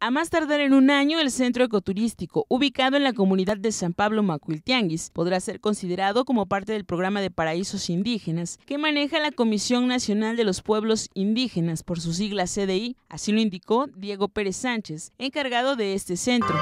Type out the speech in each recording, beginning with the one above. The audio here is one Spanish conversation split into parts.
A más tardar en un año, el centro ecoturístico, ubicado en la comunidad de San Pablo Macuiltianguis, podrá ser considerado como parte del programa de paraísos indígenas que maneja la Comisión Nacional de los Pueblos Indígenas, por su sigla CDI, así lo indicó Diego Pérez Sánchez, encargado de este centro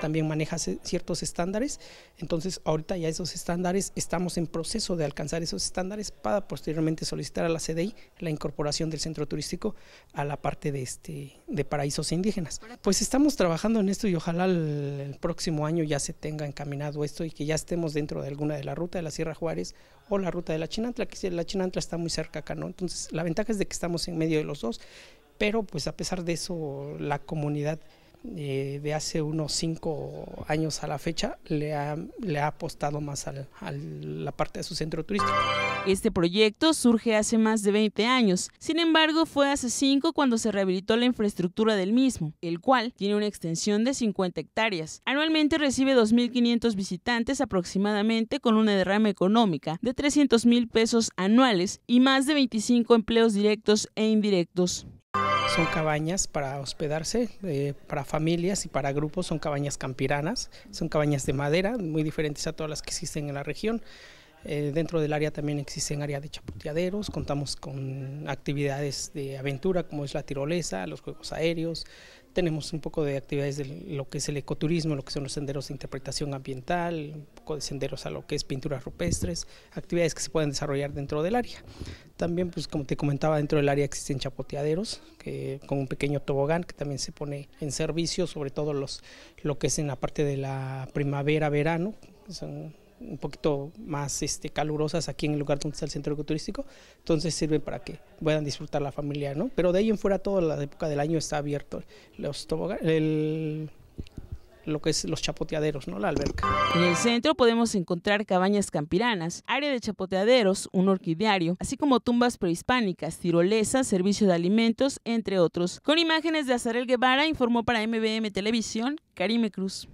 también maneja ciertos estándares. Entonces, ahorita ya esos estándares, estamos en proceso de alcanzar esos estándares para posteriormente solicitar a la CDI la incorporación del centro turístico a la parte de, este, de paraísos indígenas. Pues estamos trabajando en esto y ojalá el, próximo año ya se tenga encaminado esto y que ya estemos dentro de alguna de la ruta de la Sierra Juárez o la ruta de la Chinantla, que la Chinantla está muy cerca acá, ¿no? Entonces, la ventaja es de que estamos en medio de los dos, pero pues a pesar de eso, la comunidad eh, de hace unos cinco años a la fecha le ha, le ha apostado más a la parte de su centro turístico. Este proyecto surge hace más de 20 años, sin embargo fue hace 5 cuando se rehabilitó la infraestructura del mismo, el cual tiene una extensión de 50 hectáreas. Anualmente recibe 2.500 visitantes aproximadamente con una derrama económica de 300.000 mil pesos anuales y más de 25 empleos directos e indirectos. Son cabañas para hospedarse, eh, para familias y para grupos, son cabañas campiranas, son cabañas de madera, muy diferentes a todas las que existen en la región. Eh, dentro del área también existen áreas de chapoteaderos, contamos con actividades de aventura como es la tirolesa, los juegos aéreos, tenemos un poco de actividades de lo que es el ecoturismo, lo que son los senderos de interpretación ambiental, un poco de senderos a lo que es pinturas rupestres, actividades que se pueden desarrollar dentro del área. También, pues como te comentaba, dentro del área existen chapoteaderos, que, con un pequeño tobogán que también se pone en servicio, sobre todo los, lo que es en la parte de la primavera-verano, un poquito más este, calurosas aquí en el lugar donde está el centro ecoturístico, entonces sirve para que puedan disfrutar la familia, ¿no? Pero de ahí en fuera toda la época del año está abierto los el, lo que es los chapoteaderos, ¿no? La alberca. En el centro podemos encontrar cabañas campiranas, área de chapoteaderos, un orquidiario, así como tumbas prehispánicas, tirolesas, servicio de alimentos, entre otros. Con imágenes de Azarel Guevara, informó para MBM Televisión, Karime Cruz.